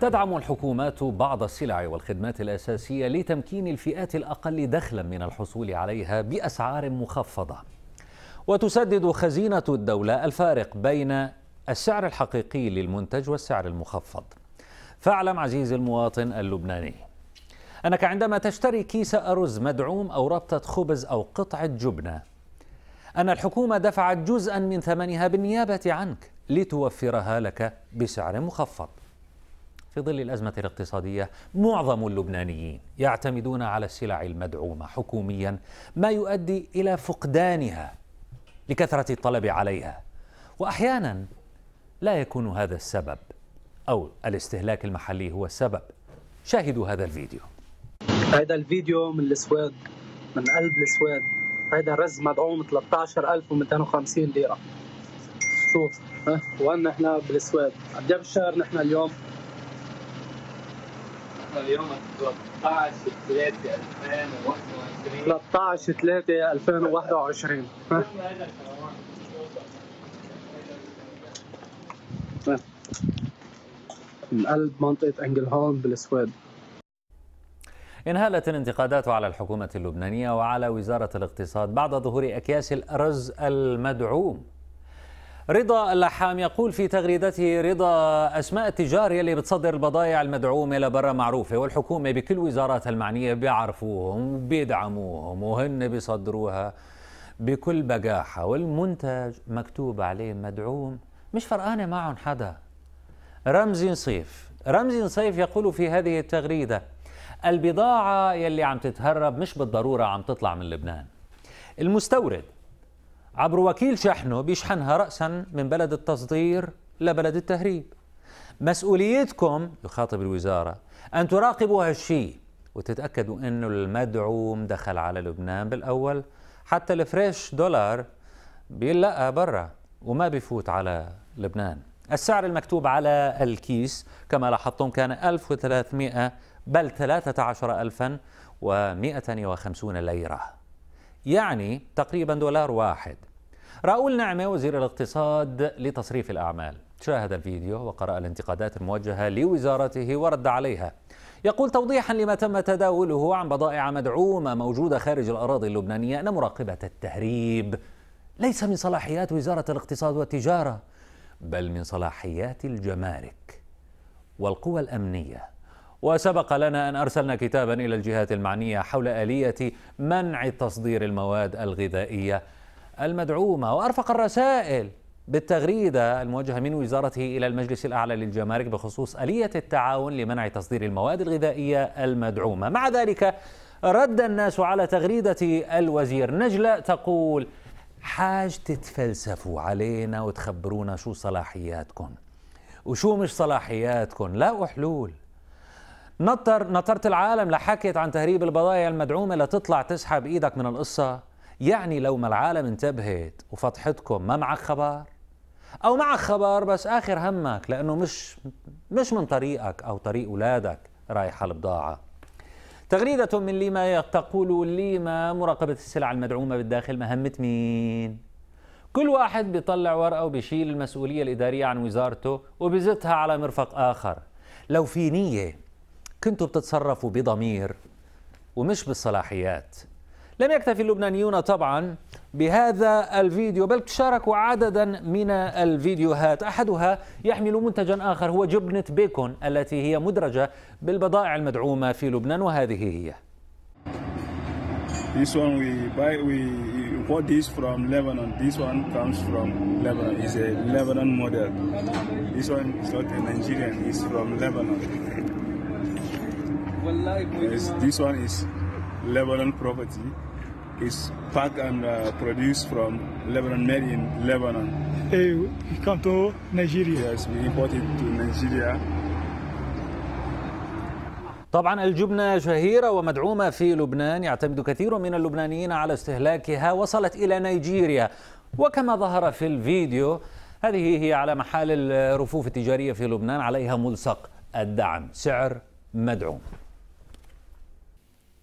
تدعم الحكومات بعض السلع والخدمات الأساسية لتمكين الفئات الأقل دخلا من الحصول عليها بأسعار مخفضة وتسدد خزينة الدولة الفارق بين السعر الحقيقي للمنتج والسعر المخفض فاعلم عزيزي المواطن اللبناني أنك عندما تشتري كيس أرز مدعوم أو ربطة خبز أو قطعة جبنة أن الحكومة دفعت جزءا من ثمنها بالنيابة عنك لتوفرها لك بسعر مخفض في ظل الأزمة الاقتصادية معظم اللبنانيين يعتمدون على السلع المدعومة حكوميا ما يؤدي إلى فقدانها لكثرة الطلب عليها وأحيانا لا يكون هذا السبب أو الاستهلاك المحلي هو السبب شاهدوا هذا الفيديو هذا الفيديو من السويد من قلب السويد هذا رز مدعوم 13250 ليرة شوف وين نحن بالسويد قد بالشهر نحن اليوم حلقتنا اليوم 13 3 2021 13 3 2021 من قلب منطقة انجلهولم بالسويد انهالت الانتقادات على الحكومة اللبنانية وعلى وزارة الاقتصاد بعد ظهور أكياس الأرز المدعوم رضا اللحام يقول في تغريدته رضا اسماء التجار اللي بتصدر البضائع المدعومه لبرا معروفه والحكومه بكل وزاراتها المعنيه بيعرفوهم بيدعموهم وهن بيصدروها بكل بقاحة والمنتج مكتوب عليه مدعوم مش فرقانه معهم حدا رمزي نصيف رمزي نصيف يقول في هذه التغريده البضاعه يلي عم تتهرب مش بالضروره عم تطلع من لبنان المستورد عبر وكيل شحنه بيشحنها رأسا من بلد التصدير لبلد التهريب مسؤوليتكم يخاطب الوزارة أن تراقبوا هالشيء وتتأكدوا أنه المدعوم دخل على لبنان بالأول حتى الفريش دولار بيلقى برا وما بيفوت على لبنان السعر المكتوب على الكيس كما لاحظتم كان 1300 بل 13150 ليرة يعني تقريبا دولار واحد راؤول نعمة وزير الاقتصاد لتصريف الأعمال شاهد الفيديو وقرأ الانتقادات الموجهة لوزارته ورد عليها يقول توضيحا لما تم تداوله عن بضائع مدعومة موجودة خارج الأراضي اللبنانية أن مراقبة التهريب ليس من صلاحيات وزارة الاقتصاد والتجارة بل من صلاحيات الجمارك والقوى الأمنية وسبق لنا أن أرسلنا كتابا إلى الجهات المعنية حول آلية منع تصدير المواد الغذائية المدعومة وأرفق الرسائل بالتغريدة الموجهة من وزارته إلى المجلس الأعلى للجمارك بخصوص آلية التعاون لمنع تصدير المواد الغذائية المدعومة مع ذلك رد الناس على تغريدة الوزير نجلة تقول حاج تتفلسفوا علينا وتخبرونا شو صلاحياتكم وشو مش صلاحياتكم لا حلول نطر نطرت العالم لحكيت عن تهريب البضائع المدعومة لتطلع تسحب إيدك من القصة يعني لو ما العالم انتبهت وفتحتكم ما معك خبر أو معك خبر بس آخر همك لأنه مش مش من طريقك أو طريق أولادك رايحة البضاعة تغريدة من ليما تقول ليما مراقبة السلع المدعومة بالداخل مهمة مين؟ كل واحد بيطلع ورقة وبيشيل المسؤولية الإدارية عن وزارته وبزتها على مرفق آخر لو في نية كنتوا بتتصرفوا بضمير ومش بالصلاحيات لم يكتفي اللبنانيون طبعا بهذا الفيديو بل شاركوا عددا من الفيديوهات احدها يحمل منتجا اخر هو جبنه بيكون التي هي مدرجه بالبضائع المدعومه في لبنان وهذه هي This one we buy we import this from Lebanon. This one comes from Lebanon. It's a Lebanon model. This one is not a Nigerian. It's from Lebanon. Yes, this one is Lebanon property. It's packed and uh, produced from Lebanon, made in Lebanon. Hey, it come to Nigeria. Yes, we import it to Nigeria. طبعا الجبنة شهيرة ومدعومة في لبنان يعتمد كثير من اللبنانيين على استهلاكها وصلت إلى نيجيريا وكما ظهر في الفيديو هذه هي على محال الرفوف التجارية في لبنان عليها ملصق الدعم سعر مدعوم